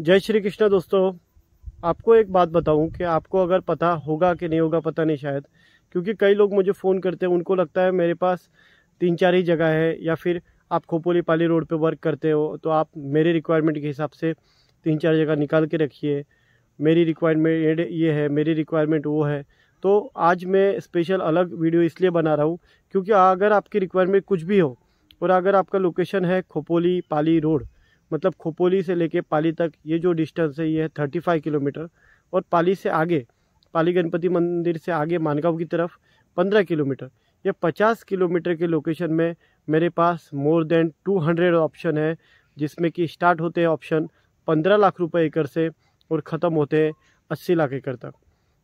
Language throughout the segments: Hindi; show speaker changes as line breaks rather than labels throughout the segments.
जय श्री कृष्णा दोस्तों आपको एक बात बताऊं कि आपको अगर पता होगा कि नहीं होगा पता नहीं शायद क्योंकि कई लोग मुझे फ़ोन करते हैं उनको लगता है मेरे पास तीन चार ही जगह है या फिर आप खोपोली पाली रोड पे वर्क करते हो तो आप मेरे रिक्वायरमेंट के हिसाब से तीन चार जगह निकाल के रखिए मेरी रिक्वायरमेंट ये है मेरी रिक्वायरमेंट वो है तो आज मैं स्पेशल अलग वीडियो इसलिए बना रहा हूँ क्योंकि अगर आपकी रिक्वायरमेंट कुछ भी हो और अगर आपका लोकेशन है खोपोली पाली रोड मतलब खोपोली से लेके पाली तक ये जो डिस्टेंस है ये है थर्टी फाइव किलोमीटर और पाली से आगे पाली गणपति मंदिर से आगे मानगांव की तरफ पंद्रह किलोमीटर ये पचास किलोमीटर के लोकेशन में मेरे पास more than two hundred option है जिसमें कि स्टार्ट होते हैं ऑप्शन पंद्रह लाख रुपए एकड़ से और ख़त्म होते हैं अस्सी लाख एकड़ तक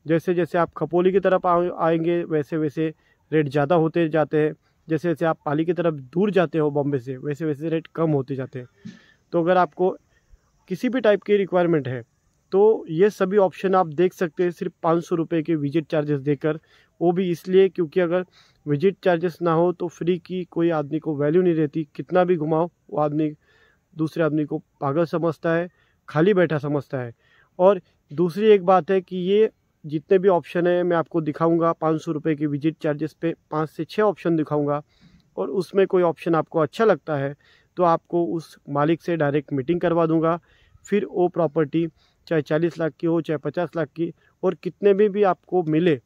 जैसे जैसे आप खपोली की तरफ आएंगे वैसे वैसे रेट ज़्यादा होते जाते हैं जैसे जैसे आप पाली की तरफ दूर जाते हो बॉम्बे से वैसे वैसे रेट कम होते जाते हैं तो अगर आपको किसी भी टाइप की रिक्वायरमेंट है तो ये सभी ऑप्शन आप देख सकते हैं सिर्फ पाँच सौ रुपये के विजिट चार्जेस देकर वो भी इसलिए क्योंकि अगर विजिट चार्जेस ना हो तो फ्री की कोई आदमी को वैल्यू नहीं रहती कितना भी घुमाओ वो आदमी दूसरे आदमी को पागल समझता है खाली बैठा समझता है और दूसरी एक बात है कि ये जितने भी ऑप्शन हैं मैं आपको दिखाऊँगा पाँच सौ रुपये के विजिट चार्जेस पे पाँच से छः ऑप्शन दिखाऊँगा और उसमें कोई ऑप्शन आपको अच्छा लगता है तो आपको उस मालिक से डायरेक्ट मीटिंग करवा दूंगा फिर वो प्रॉपर्टी चाहे चालीस लाख की हो चाहे पचास लाख की और कितने में भी, भी आपको मिले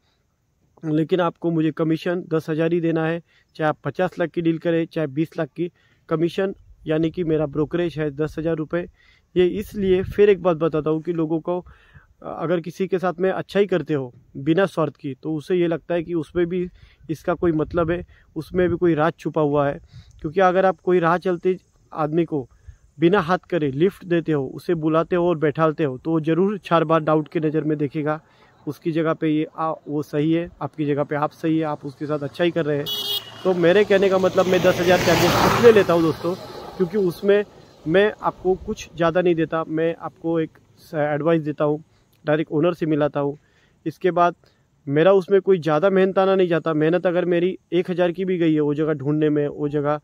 लेकिन आपको मुझे कमीशन दस हज़ार ही देना है चाहे आप पचास लाख की डील करें चाहे बीस लाख की कमीशन यानी कि मेरा ब्रोकरेज है दस हज़ार रुपये ये इसलिए फिर एक बात बताता हूँ कि लोगों को अगर किसी के साथ में अच्छा ही करते हो बिना स्वार्थ की तो उसे ये लगता है कि उसमें भी इसका कोई मतलब है उसमें भी कोई राज छुपा हुआ है क्योंकि अगर आप कोई राह चलते आदमी को बिना हाथ करे लिफ्ट देते हो उसे बुलाते हो और बैठाते हो तो वो ज़रूर चार बार डाउट की नज़र में देखेगा उसकी जगह पे ये आ, वो सही है आपकी जगह पे आप सही है आप उसके साथ अच्छा ही कर रहे हैं तो मेरे कहने का मतलब मैं दस हज़ार चार्जेस इसलिए लेता हूँ दोस्तों क्योंकि उसमें मैं आपको कुछ ज़्यादा नहीं देता मैं आपको एक एडवाइस देता हूँ डायरेक्ट ओनर से मिलाता हूँ इसके बाद मेरा उसमें कोई ज़्यादा मेहनत आना नहीं जाता मेहनत अगर मेरी एक हज़ार की भी गई है वो जगह ढूंढने में वो जगह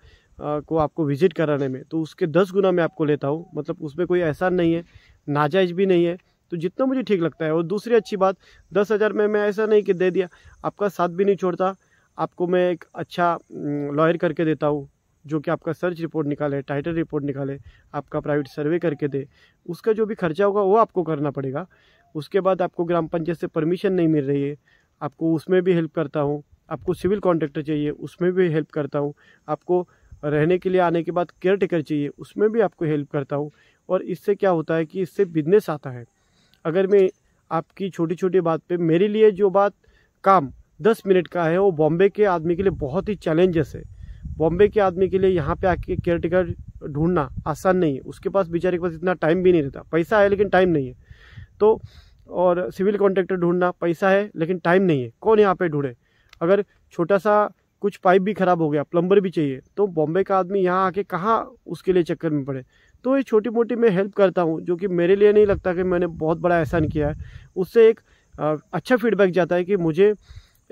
को आपको विजिट कराने में तो उसके दस गुना मैं आपको लेता हूँ मतलब उसमें कोई एहसान नहीं है नाजायज़ भी नहीं है तो जितना मुझे ठीक लगता है और दूसरी अच्छी बात दस हज़ार में मैं ऐसा नहीं कि दे दिया आपका साथ भी नहीं छोड़ता आपको मैं एक अच्छा लॉयर करके देता हूँ जो कि आपका सर्च रिपोर्ट निकाले टाइटल रिपोर्ट निकाले आपका प्राइवेट सर्वे करके दे उसका जो भी खर्चा होगा वो आपको करना पड़ेगा उसके बाद आपको ग्राम पंचायत से परमिशन नहीं मिल रही है आपको उसमें भी हेल्प करता हूँ आपको सिविल कॉन्ट्रैक्टर चाहिए उसमें भी हेल्प करता हूँ आपको रहने के लिए आने के बाद केयर टेकर चाहिए उसमें भी आपको हेल्प करता हूँ और इससे क्या होता है कि इससे बिजनेस आता है अगर मैं आपकी छोटी छोटी बात पे मेरे लिए जो बात काम दस मिनट का है वो बॉम्बे के आदमी के लिए बहुत ही चैलेंजेस है बॉम्बे के आदमी के लिए यहाँ पे आके केयर टेकर ढूंढना आसान नहीं है उसके पास बेचारे के पास इतना टाइम भी नहीं रहता पैसा है लेकिन टाइम नहीं है तो और सिविल कॉन्ट्रैक्टर ढूंढना पैसा है लेकिन टाइम नहीं है कौन यहाँ पे ढूंढे अगर छोटा सा कुछ पाइप भी ख़राब हो गया प्लम्बर भी चाहिए तो बॉम्बे का आदमी यहाँ आके कहाँ उसके लिए चक्कर में पड़े तो ये छोटी मोटी मैं हेल्प करता हूँ जो कि मेरे लिए नहीं लगता कि मैंने बहुत बड़ा एहसान किया है उससे एक अच्छा फीडबैक जाता है कि मुझे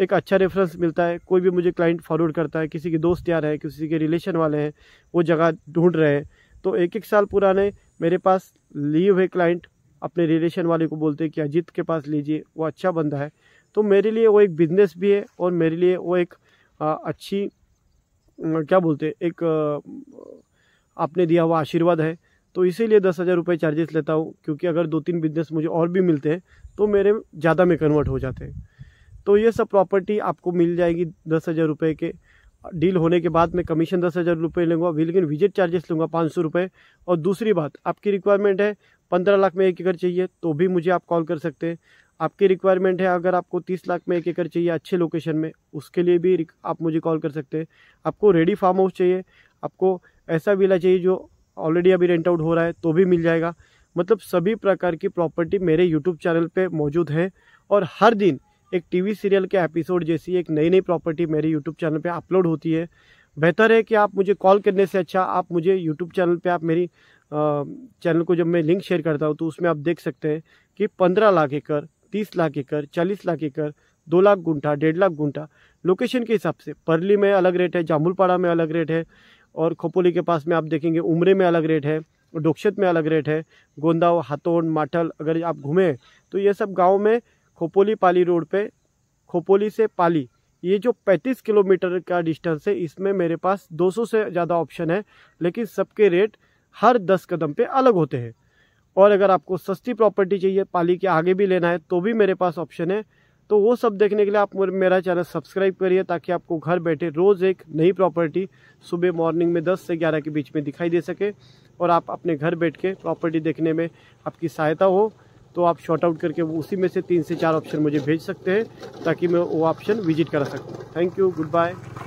एक अच्छा रेफरेंस मिलता है कोई भी मुझे क्लाइंट फॉरवर्ड करता है किसी के दोस्त यार हैं किसी के रिलेशन वाले हैं वो जगह ढूंढ रहे हैं तो एक एक साल पुराने मेरे पास लिए हुए क्लाइंट अपने रिलेशन वाले को बोलते हैं कि अजीत के पास लीजिए वो अच्छा बंदा है तो मेरे लिए वो एक बिजनेस भी है और मेरे लिए वो एक आ, अच्छी क्या बोलते हैं एक आ, आपने दिया हुआ आशीर्वाद है तो इसीलिए दस हज़ार रुपये चार्जेस लेता हूँ क्योंकि अगर दो तीन बिजनेस मुझे और भी मिलते हैं तो मेरे ज़्यादा में कन्वर्ट हो जाते हैं तो ये सब प्रॉपर्टी आपको मिल जाएगी दस हज़ार रुपये के डील होने के बाद मैं कमीशन दस हज़ार रुपये लूँगा लेकिन विजिट चार्जेस लूँगा पाँच सौ रुपये और दूसरी बात आपकी रिक्वायरमेंट है पंद्रह लाख में एक एकड़ चाहिए तो भी मुझे आप कॉल कर सकते हैं आपकी रिक्वायरमेंट है अगर आपको तीस लाख में एक एकड़ चाहिए अच्छे लोकेशन में उसके लिए भी आप मुझे कॉल कर सकते हैं आपको रेडी फार्म हाउस चाहिए आपको ऐसा विला चाहिए जो ऑलरेडी अभी रेंट आउट हो रहा है तो भी मिल जाएगा मतलब सभी प्रकार की प्रॉपर्टी मेरे यूट्यूब चैनल पर मौजूद है और हर दिन एक टीवी सीरियल के एपिसोड जैसी एक नई नई प्रॉपर्टी मेरे यूट्यूब चैनल पे अपलोड होती है बेहतर है कि आप मुझे कॉल करने से अच्छा आप मुझे यूट्यूब चैनल पे आप मेरी चैनल को जब मैं लिंक शेयर करता हूँ तो उसमें आप देख सकते हैं कि पंद्रह लाख एकड़ तीस लाख एकड़ चालीस लाख एकड़ दो लाख गुंठा डेढ़ लाख गुंठा लोकेशन के हिसाब से परली में अलग रेट है जामुलपाड़ा में अलग रेट है और खोपोली के पास में आप देखेंगे उमरे में अलग रेट है डोक्षत में अलग रेट है गोंदाव हाथोन माटल अगर आप घूमें तो ये सब गाँव में खोपोली पाली रोड पे खोपोली से पाली ये जो 35 किलोमीटर का डिस्टेंस है इसमें मेरे पास 200 से ज़्यादा ऑप्शन है लेकिन सबके रेट हर दस कदम पे अलग होते हैं और अगर आपको सस्ती प्रॉपर्टी चाहिए पाली के आगे भी लेना है तो भी मेरे पास ऑप्शन है तो वो सब देखने के लिए आप मेरा चैनल सब्सक्राइब करिए ताकि आपको घर बैठे रोज़ एक नई प्रॉपर्टी सुबह मॉर्निंग में दस से ग्यारह के बीच में दिखाई दे सके और आप अपने घर बैठ के प्रॉपर्टी देखने में आपकी सहायता हो तो आप शॉर्ट आउट करके उसी में से तीन से चार ऑप्शन मुझे भेज सकते हैं ताकि मैं वो ऑप्शन विजिट करा सकूँ थैंक यू गुड बाय